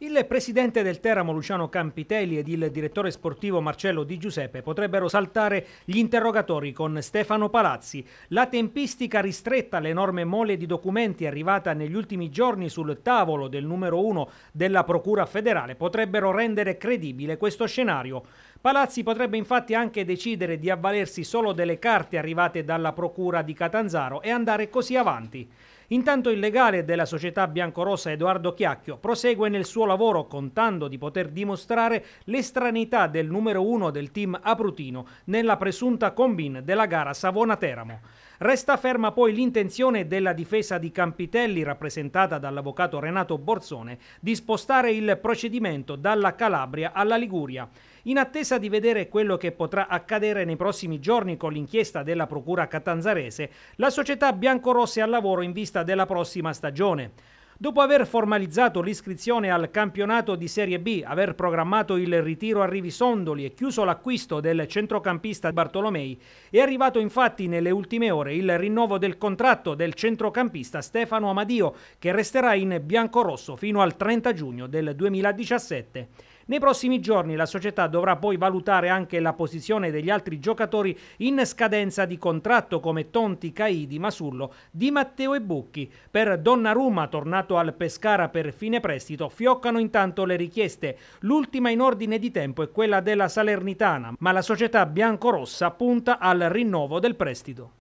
Il presidente del Teramo Luciano Campitelli ed il direttore sportivo Marcello Di Giuseppe potrebbero saltare gli interrogatori con Stefano Palazzi. La tempistica ristretta alle mole di documenti arrivata negli ultimi giorni sul tavolo del numero uno della Procura federale potrebbero rendere credibile questo scenario. Palazzi potrebbe infatti anche decidere di avvalersi solo delle carte arrivate dalla procura di Catanzaro e andare così avanti. Intanto il legale della società biancorossa Edoardo Chiacchio prosegue nel suo lavoro contando di poter dimostrare l'estranità del numero uno del team Aprutino nella presunta combine della gara Savona-Teramo. Resta ferma poi l'intenzione della difesa di Campitelli, rappresentata dall'avvocato Renato Borzone, di spostare il procedimento dalla Calabria alla Liguria in attesa di vedere quello che potrà accadere nei prossimi giorni con l'inchiesta della Procura catanzarese, la società biancorossa è al lavoro in vista della prossima stagione. Dopo aver formalizzato l'iscrizione al campionato di Serie B, aver programmato il ritiro a Rivisondoli e chiuso l'acquisto del centrocampista Bartolomei, è arrivato infatti nelle ultime ore il rinnovo del contratto del centrocampista Stefano Amadio, che resterà in biancorosso fino al 30 giugno del 2017. Nei prossimi giorni la società dovrà poi valutare anche la posizione degli altri giocatori in scadenza di contratto come Tonti, Caidi, Masullo, Di Matteo e Bucchi. Per Donnarumma, tornato al Pescara per fine prestito, fioccano intanto le richieste. L'ultima in ordine di tempo è quella della Salernitana, ma la società biancorossa punta al rinnovo del prestito.